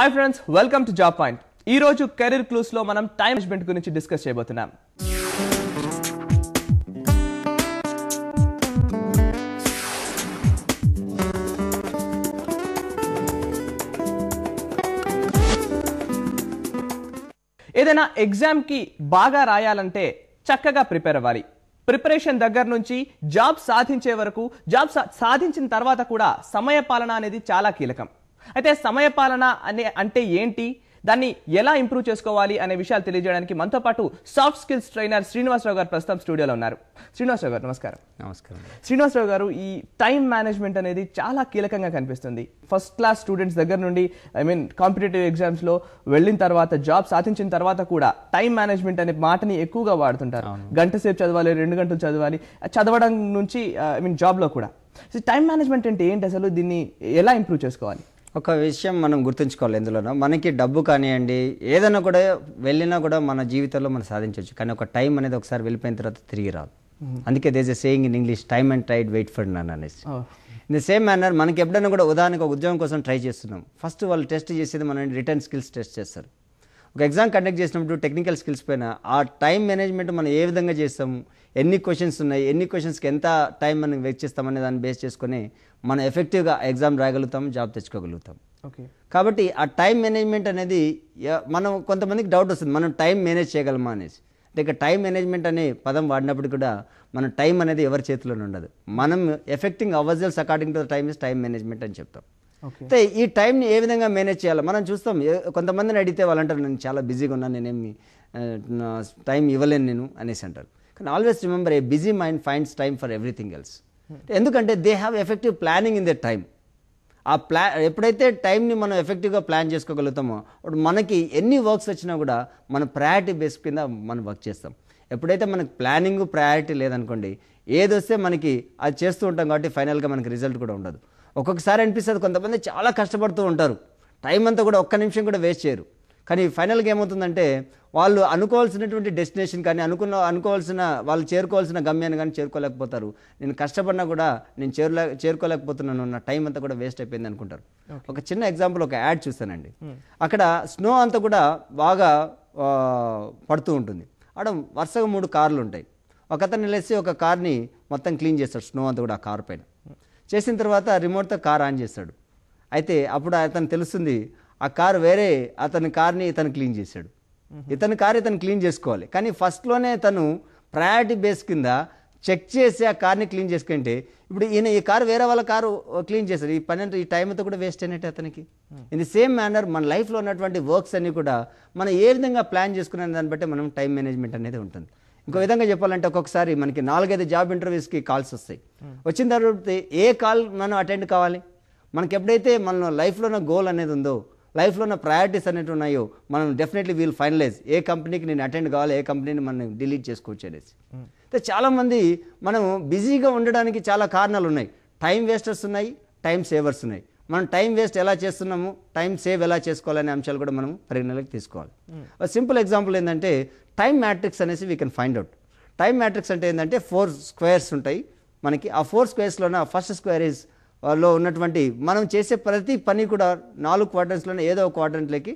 Hi friends welcome to job point ఈ రోజు career clues లో మనం టైం మేనేజ్మెంట్ గురించి డిస్కస్ చేయబోతున్నాం ఏదైనా ఎగ్జామ్ కి బాగా రాయాలంటే చక్కగా ప్రిపేర్ అవ్వాలి ప్రిపరేషన్ దగ్గర నుంచి జాబ్ సాధించే వరకు జాబ్ సాధించిన తర్వాత కూడా సమయ పాలన అనేది చాలా కీలకం అయితే సమయపాలన అనే అంటే ఏంటి దాన్ని ఎలా ఇంప్రూవ్ చేసుకోవాలి అనే విషయాలు తెలియజేయడానికి మనతో పాటు సాఫ్ట్ స్కిల్స్ ట్రైనర్ శ్రీనివాసరావు గారు ప్రస్తుతం స్టూడియోలో ఉన్నారు శ్రీనివాసరావు గారు నమస్కారం నమస్కారం శ్రీనివాసరావు గారు ఈ టైం మేనేజ్మెంట్ అనేది చాలా కీలకంగా కనిపిస్తుంది ఫస్ట్ క్లాస్ స్టూడెంట్స్ దగ్గర నుండి ఐ మీన్ కాంపిటేటివ్ ఎగ్జామ్స్లో వెళ్ళిన తర్వాత జాబ్ సాధించిన తర్వాత కూడా టైం మేనేజ్మెంట్ అనే మాటని ఎక్కువగా వాడుతుంటారు గంట సేపు చదవాలి రెండు గంటలు చదవాలి చదవడం నుంచి ఐ మీన్ జాబ్లో కూడా టైం మేనేజ్మెంట్ అంటే ఏంటి అసలు దీన్ని ఎలా ఇంప్రూవ్ చేసుకోవాలి ఒక విషయం మనం గుర్తుంచుకోవాలి ఎందులోనో మనకి డబ్బు కానివ్వండి ఏదైనా కూడా వెళ్ళినా కూడా మన జీవితంలో మనం సాధించవచ్చు కానీ ఒక టైం అనేది ఒకసారి వెళ్ళిపోయిన తర్వాత తిరిగి రాదు అందుకే there's a saying in English time and ట్రైడ్ వెయిట్ ఫర్ నన్ అనేసి ఇన్ ద సేమ్ మేనర్ మనకి ఎప్పుడైనా కూడా ఉదాహరణకు ఒక ఉద్యోగం కోసం ట్రై చేస్తున్నాం ఫస్ట్ వాళ్ళు టెస్ట్ చేసేది మనం రిటర్న్ స్కిల్స్ టెస్ట్ చేస్తారు ఒక ఎగ్జామ్ కండక్ట్ చేసినప్పుడు టెక్నికల్ స్కిల్స్ పైన ఆ టైం మేనేజ్మెంట్ మనం ఏ విధంగా చేస్తాము ఎన్ని క్వశ్చన్స్ ఉన్నాయి ఎన్ని క్వశ్చన్స్కి ఎంత టైం మనం వెయిట్ చేస్తామనే దాన్ని బేస్ చేసుకొని మనం ఎఫెక్టివ్గా ఎగ్జామ్ రాయగలుగుతాం జాబ్ తెచ్చుకోగలుగుతాం ఓకే కాబట్టి ఆ టైం మేనేజ్మెంట్ అనేది మనం కొంతమందికి డౌట్ వస్తుంది మనం టైం మేనేజ్ చేయగలమా అనేసి అంటే ఇక టైం మేనేజ్మెంట్ అనే పదం వాడినప్పుడు కూడా మన టైం అనేది ఎవరి చేతిలోనే ఉండదు మనం effecting ourselves according to the time is time management అని చెప్తాం అయితే ఈ టైంని ఏ విధంగా మేనేజ్ చేయాలి మనం చూస్తాం కొంతమందిని అడిగితే వాళ్ళు అంటారు నేను చాలా బిజీగా ఉన్నాను నేనేమి టైం ఇవ్వలేను నేను అనేసి అంటారు కానీ always remember a busy mind finds time for everything else ఎందుకంటే they have effective planning in the time ఆ ప్లా ఎప్పుడైతే టైంని మనం ఎఫెక్టివ్గా ప్లాన్ చేసుకోగలుగుతామో అప్పుడు మనకి ఎన్ని వర్క్స్ వచ్చినా కూడా మన ప్రయారిటీ బేస్ కింద మనం వర్క్ చేస్తాం ఎప్పుడైతే మనకు ప్లానింగ్ ప్రయారిటీ లేదనుకోండి ఏది వస్తే మనకి అది చేస్తూ ఉంటాం కాబట్టి ఫైనల్గా మనకి రిజల్ట్ కూడా ఉండదు ఒక్కొక్కసారి అనిపిస్తుంది కొంతమంది చాలా కష్టపడుతూ ఉంటారు టైం అంతా కూడా ఒక్క నిమిషం కూడా వేస్ట్ చేయరు కానీ ఫైనల్గా ఏమవుతుందంటే వాళ్ళు అనుకోవాల్సినటువంటి డెస్టినేషన్ కానీ అనుకున్న అనుకోవాల్సిన వాళ్ళు చేరుకోవాల్సిన గమ్యాన్ని కానీ చేరుకోలేకపోతారు నేను కష్టపడినా కూడా నేను చేరులే చేరుకోలేకపోతున్నాను నా టైం అంతా కూడా వేస్ట్ అయిపోయింది అనుకుంటారు ఒక చిన్న ఎగ్జాంపుల్ ఒక యాడ్ చూస్తానండి అక్కడ స్నో అంతా కూడా బాగా పడుతూ ఉంటుంది ఆడ వరుసగా మూడు కార్లు ఉంటాయి ఒక అతను లేసి ఒక కార్ని మొత్తం క్లీన్ చేస్తాడు స్నో అంతా కూడా ఆ కార్ పైన చేసిన తర్వాత రిమోట్తో కార్ ఆన్ చేస్తాడు అయితే అప్పుడు అతను తెలుస్తుంది ఆ కారు వేరే అతని కార్ని ఇతను క్లీన్ చేశాడు ఇతని కారు ఇతను క్లీన్ చేసుకోవాలి కానీ ఫస్ట్లోనే తను ప్రయారిటీ బేస్ కింద చెక్ చేసి ఆ కార్ని క్లీన్ చేసుకుంటే ఇప్పుడు ఈయన ఈ కారు వేరే వాళ్ళ కారు క్లీన్ చేశారు ఈ పని ఈ టైం అంతా కూడా వేస్ట్ అయినట్టే అతనికి ఇన్ ది సేమ్ మేనర్ మన లైఫ్లో ఉన్నటువంటి వర్క్స్ అన్నీ కూడా మనం ఏ విధంగా ప్లాన్ చేసుకునే దాన్ని బట్టి మనం టైం మేనేజ్మెంట్ అనేది ఉంటుంది ఇంకో విధంగా చెప్పాలంటే ఒక్కొక్కసారి మనకి నాలుగైదు జాబ్ ఇంటర్వ్యూస్కి కాల్స్ వస్తాయి వచ్చిన తర్వాత ఏ కాల్ మనం అటెండ్ కావాలి మనకి ఎప్పుడైతే మన లైఫ్లో ఉన్న గోల్ అనేది ఉందో లైఫ్లో ఉన్న ప్రయారిటీస్ అనేవి ఉన్నాయో మనం డెఫినెట్లీ వీల్ ఫైనలైజ్ ఏ కంపెనీకి నేను అటెండ్ కావాలి ఏ కంపెనీని మనం డిలీట్ చేసుకోవచ్చు అనేసి hmm. అయితే చాలామంది మనం బిజీగా ఉండడానికి చాలా కారణాలు ఉన్నాయి టైం వేస్టర్స్ ఉన్నాయి టైం సేవర్స్ ఉన్నాయి మనం టైం వేస్ట్ ఎలా చేస్తున్నాము టైం సేవ్ ఎలా చేసుకోవాలనే అంశాలు కూడా మనం పరిగణలోకి తీసుకోవాలి సింపుల్ hmm. ఎగ్జాంపుల్ ఏంటంటే టైం మ్యాట్రిక్స్ అనేసి we can find out time matrix అంటే ఏంటంటే ఫోర్ స్క్వేర్స్ ఉంటాయి మనకి ఆ ఫోర్ స్క్వేర్స్లోనే ఫస్ట్ స్క్వేర్ ఈజ్ వాళ్ళు ఉన్నటువంటి మనం చేసే ప్రతి పని కూడా నాలుగు క్వార్టర్స్లోనే ఏదో ఒక క్వార్టర్లోకి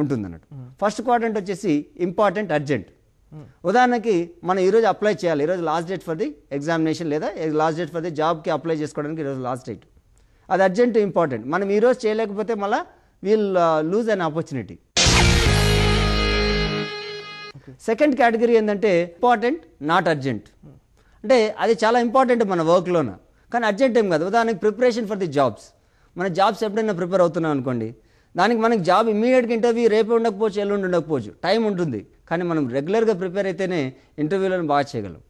ఉంటుంది అన్నట్టు ఫస్ట్ క్వార్టెంట్ వచ్చేసి ఇంపార్టెంట్ అర్జెంట్ ఉదాహరణకి మనం ఈరోజు అప్లై చేయాలి ఈరోజు last date for the examination లేదా లాస్ట్ డేట్ ఫర్ ది జాబ్కి అప్లై చేసుకోవడానికి ఈరోజు లాస్ట్ డేట్ అది అర్జెంట్ ఇంపార్టెంట్ మనం ఈరోజు చేయలేకపోతే మళ్ళీ we'll lose an opportunity second category ఏంటంటే ఇంపార్టెంట్ నాట్ అర్జెంట్ అంటే అది చాలా ఇంపార్టెంట్ మన వర్క్లోన కానీ అర్జెంట్ టైం కాదు దానికి ప్రిపరేషన్ ఫర్ ది జాబ్స్ మన జాబ్స్ ఎప్పుడైనా ప్రిపేర్ అవుతున్నాం అనుకోండి దానికి మనకి జాబ్ ఇమీడియట్గా ఇంటర్వ్యూ రేపే ఉండకపోవచ్చు ఎల్లుండి ఉండకపోవచ్చు టైం ఉంటుంది కానీ మనం రెగ్యులర్గా ప్రిపేర్ అయితేనే ఇంటర్వ్యూలను బాగా చేయగలం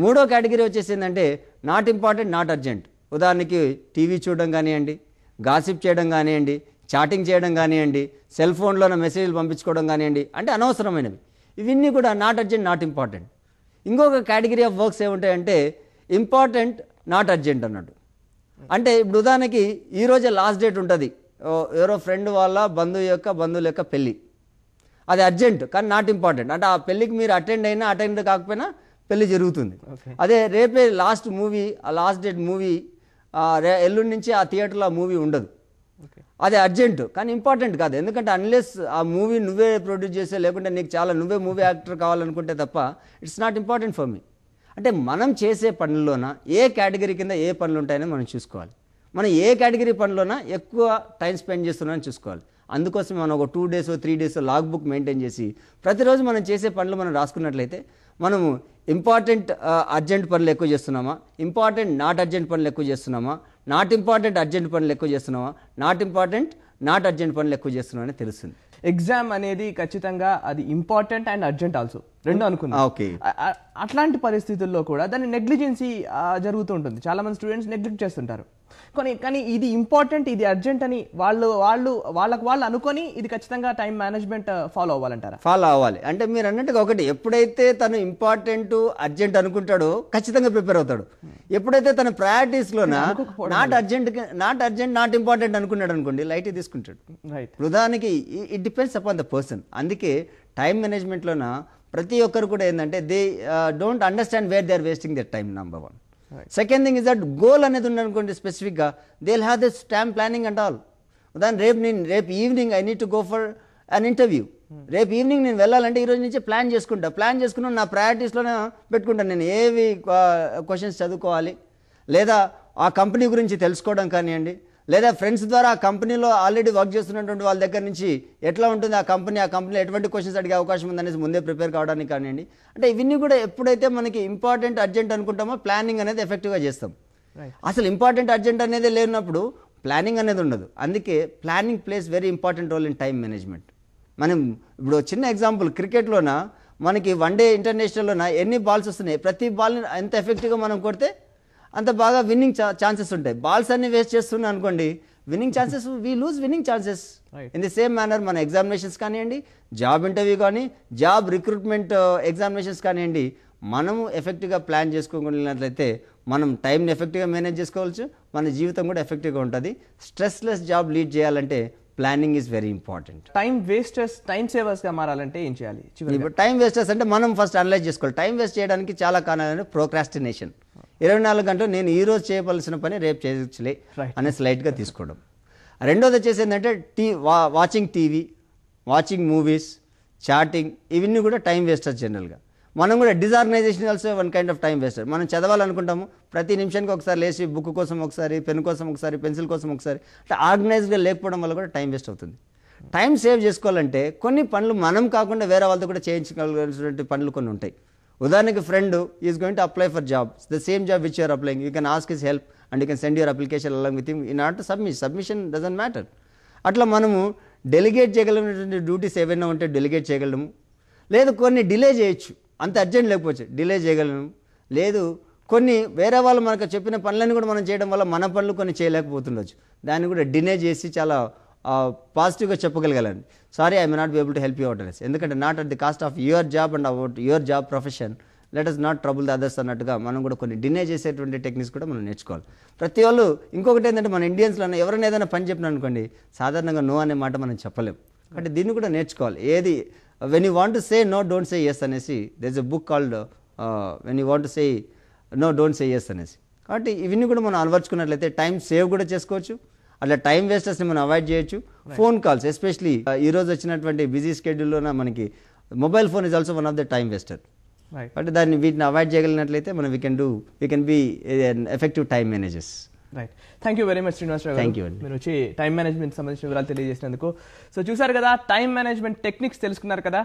మూడో కేటగిరీ వచ్చేసి ఏంటంటే నాట్ ఇంపార్టెంట్ నాట్ అర్జెంట్ ఉదాహరణకి టీవీ చూడడం కానివ్వండి గాసిప్ చేయడం కానివ్వండి చాటింగ్ చేయడం కానివ్వండి సెల్ ఫోన్లోనే మెసేజ్లు పంపించుకోవడం కానివ్వండి అంటే అనవసరమైనవి ఇవన్నీ కూడా నాట్ అర్జెంట్ నాట్ ఇంపార్టెంట్ ఇంకొక కేటగిరీ ఆఫ్ వర్క్స్ ఏముంటాయంటే ఇంపార్టెంట్ నాట్ అర్జెంట్ అన్నట్టు అంటే ఇప్పుడు ఉదాహరణకి ఈరోజే లాస్ట్ డేట్ ఉంటుంది ఎవరో ఫ్రెండ్ వాళ్ళ బంధువు యొక్క బంధువుల యొక్క పెళ్ళి అది అర్జెంట్ కానీ నాట్ ఇంపార్టెంట్ అంటే ఆ పెళ్ళికి మీరు అటెండ్ అయినా అటెండ్ కాకపోయినా పెళ్ళి జరుగుతుంది అదే రేపే లాస్ట్ మూవీ ఆ లాస్ట్ డేట్ మూవీ ఎల్లుండి నుంచి ఆ థియేటర్లో ఆ మూవీ ఉండదు అది అర్జెంట్ కానీ ఇంపార్టెంట్ కాదు ఎందుకంటే అన్లెస్ ఆ మూవీ నువ్వే ప్రొడ్యూస్ చేసే లేకుంటే నీకు చాలా నువ్వే మూవీ యాక్టర్ కావాలనుకుంటే తప్ప it's not important for me అంటే మనం చేసే పనుల్లోన ఏ కేటగిరీ కింద ఏ పనులు ఉంటాయని మనం చూసుకోవాలి మనం ఏ కేటగిరీ పనులోన ఎక్కువ టైం స్పెండ్ చేస్తున్నామని చూసుకోవాలి అందుకోసం మనం ఒక two days three days log book maintain చేసి ప్రతిరోజు మనం చేసే పనులు మనం రాసుకున్నట్లయితే మనము ఇంపార్టెంట్ అర్జెంట్ పనులు ఎక్కువ చేస్తున్నామా ఇంపార్టెంట్ నాట్ అర్జెంట్ పనులు ఎక్కువ చేస్తున్నామా నాట్ ఇంపార్టెంట్ అర్జెంట్ పనులు ఎక్కువ చేస్తున్నామా నాట్ ఇంపార్టెంట్ నాట్ అర్జెంట్ పనులు ఎక్కువ చేస్తున్నామని తెలుస్తుంది ఎగ్జామ్ అనేది ఖచ్చితంగా అది ఇంపార్టెంట్ అండ్ అర్జెంట్ ఆల్సో రెండు అనుకున్నా ఓకే అట్లాంటి పరిస్థితుల్లో కూడా దాని నెగ్లిజెన్సీ జరుగుతూ ఉంటుంది చాలా మంది స్టూడెంట్స్ నెగ్లెక్ట్ చేస్తుంటారు కానీ కానీ ఇది ఇంపార్టెంట్ ఇది అర్జెంట్ అని వాళ్ళు వాళ్ళు వాళ్ళకు వాళ్ళు అనుకొని ఇది ఖచ్చితంగా టైం మేనేజ్మెంట్ ఫాలో అవ్వాలంటారా ఫాలో అవ్వాలి అంటే మీరు అన్నట్టుగా ఒకటి ఎప్పుడైతే తను ఇంపార్టెంట్ అర్జెంట్ అనుకుంటాడో ఖచ్చితంగా ప్రిపేర్ అవుతాడు ఎప్పుడైతే తన ప్రయారిటీస్లోన not urgent not urgent not important అనుకున్నాడు అనుకోండి లైట్ తీసుకుంటాడు రైట్ వృధానికి it depends upon the person అందుకే టైం మేనేజ్మెంట్లోన ప్రతి ఒక్కరు కూడా ఏంటంటే they don't understand where they are wasting that time number one second thing is that goal అనేది ఉందనుకోండి స్పెసిఫిక్గా they have this time planning and all దాని రేపు నేను రేపు evening I need to go for an interview రేపు evening నేను వెళ్ళాలంటే ఈరోజు నుంచి ప్లాన్ చేసుకుంటా ప్లాన్ చేసుకున్నాను నా ప్రయారిటీస్లోనే పెట్టుకుంటాను నేను ఏవి క్వశ్చన్స్ uh, చదువుకోవాలి లేదా ఆ కంపెనీ గురించి తెలుసుకోవడం కానివ్వండి లేదా ఫ్రెండ్స్ ద్వారా కంపెనీలో ఆల్రెడీ వర్క్ చేస్తున్నటువంటి వాళ్ళ దగ్గర నుంచి ఎట్లా ఉంటుంది ఆ కంపెనీ ఆ కంపెనీలో ఎటువంటి క్వశ్చన్స్ అడిగే అవకాశం ఉందనేసి ముందే ప్రిపేర్ కావడానికి కానివ్వండి అంటే ఇవన్నీ కూడా ఎప్పుడైతే మనకి ఇంపార్టెంట్ అర్జెంట్ అనుకుంటామో ప్లానింగ్ అనేది ఎఫెక్టివ్గా చేస్తాం అసలు ఇంపార్టెంట్ అర్జెంట్ అనేది లేనప్పుడు ప్లానింగ్ అనేది ఉండదు అందుకే planning plays very important role in time management మనం ఇప్పుడు చిన్న ఎగ్జాంపుల్ క్రికెట్లోన మనకి వన్ డే ఇంటర్నేషనల్లోన ఎన్ని బాల్స్ వస్తున్నాయి ప్రతి బాల్ని ఎంత ఎఫెక్టివ్గా మనం కొడితే అంత బాగా విన్నింగ్ ఛాన్సెస్ ఉంటాయి బాల్స్ అన్ని వేస్ట్ చేస్తున్నా అనుకోండి winning chances we lose winning chances in the same manner మన ఎగ్జామినేషన్స్ కానివ్వండి జాబ్ ఇంటర్వ్యూ కానీ జాబ్ రిక్రూట్మెంట్ ఎగ్జామినేషన్స్ కానివ్వండి మనము ఎఫెక్టివ్గా ప్లాన్ చేసుకోగలిగినట్లయితే మనం టైంని ఎఫెక్టివ్గా మేనేజ్ చేసుకోవచ్చు మన జీవితం కూడా ఎఫెక్టివ్గా ఉంటుంది స్ట్రెస్లెస్ జాబ్ లీడ్ చేయాలంటే planning is very important time wasters time సేవర్స్గా మారాలంటే ఏం చేయాలి టైం వేస్టర్స్ అంటే మనం ఫస్ట్ అనలైజ్ చేసుకోవాలి టైం వేస్ట్ చేయడానికి చాలా కారణాలు ప్రోక్రాస్టినేషన్ ఇరవై నాలుగు గంటలు నేను ఈరోజు చేయవలసిన పని రేపు చేయొచ్చులే అనే స్లైట్గా తీసుకోవడం రెండోది వచ్చేసి ఏంటంటే టీ వా watching TV watching movies chatting ఇవన్నీ కూడా టైం వేస్ట్ జనరల్గా మనం కూడా disorganisation also one kind of time waster మనం చదవాలనుకుంటాము ప్రతి నిమిషానికి ఒకసారి లేచి బుక్ కోసం ఒకసారి పెన్ కోసం ఒకసారి పెన్సిల్ కోసం ఒకసారి అంటే ఆర్గనైజ్గా లేకపోవడం వల్ల కూడా టైం వేస్ట్ అవుతుంది టైం సేవ్ చేసుకోవాలంటే కొన్ని పనులు మనం కాకుండా వేరే వాళ్ళతో కూడా చేయించగలిగినటువంటి పనులు కొన్ని ఉంటాయి ఉదాహరణకి friend is going to apply for job the same job which you're applying you can ask his help and you can send your application along with in art submission submission doesn't matter అట్లా మనము delegate చేయగలిగినటువంటి duties ఏవైనా ఉంటే delegate చేయగలము లేదు కొన్ని delay చేయొచ్చు అంత అర్జెంట్ లేకపోవచ్చు డిలే చేయగలము లేదు కొన్ని వేరే వాళ్ళు మనకు చెప్పిన పనులన్నీ కూడా మనం చేయడం వల్ల మన పనులు కొన్ని చేయలేకపోతుండొచ్చు దాన్ని కూడా డినే చేసి చాలా పాజిటివ్గా చెప్పగలగాలండి sorry I may not be able to help you out అనేసి ఎందుకంటే not at the cost of your job and out your job profession let us not trouble the others అన్నట్టుగా మనం కూడా కొన్ని డినే చేసేటువంటి టెక్నిక్స్ కూడా మనం నేర్చుకోవాలి ప్రతి వాళ్ళు ఇంకొకటి ఏంటంటే మన ఇండియన్స్లో ఎవరైనా ఏదైనా పని చెప్పిన అనుకోండి సాధారణంగా నో అనే మాట మనం చెప్పలేం అంటే దీన్ని కూడా నేర్చుకోవాలి ఏది when you want say no don't say yes అనేసి there's a book called when you want say no don't say yes అనేసి కాబట్టి ఇవన్నీ కూడా మనం అలవర్చుకున్నట్లయితే టైం సేవ్ కూడా చేసుకోవచ్చు అట్లా టైం వేస్టర్స్ని మనం అవాయిడ్ చేయొచ్చు ఫోన్ కాల్స్ ఎస్పెషలీ ఈరోజు వచ్చినటువంటి బిజీ స్కెడ్యూల్లోన మనకి mobile phone is also one of the time waster but దాన్ని వీటిని అవాయిడ్ చేయగలిగినట్లయితే మనం we can do we can be effective time managers right thank you very much Srinivasarao thank you మీరు వచ్చి టైం మేనేజ్మెంట్ సంబంధించిన వివరాలు తెలియజేసినందుకు సో చూసారు కదా టైం మేనేజ్మెంట్ టెక్నిక్స్ తెలుసుకున్నారు కదా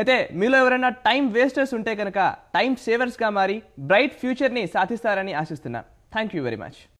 అయితే మీలో ఎవరైనా టైం వేస్టర్స్ ఉంటే కనుక టైం సేవర్స్గా మారి బ్రైట్ ఫ్యూచర్ని సాధిస్తారని ఆశిస్తున్నా థ్యాంక్ యూ వెరీ మచ్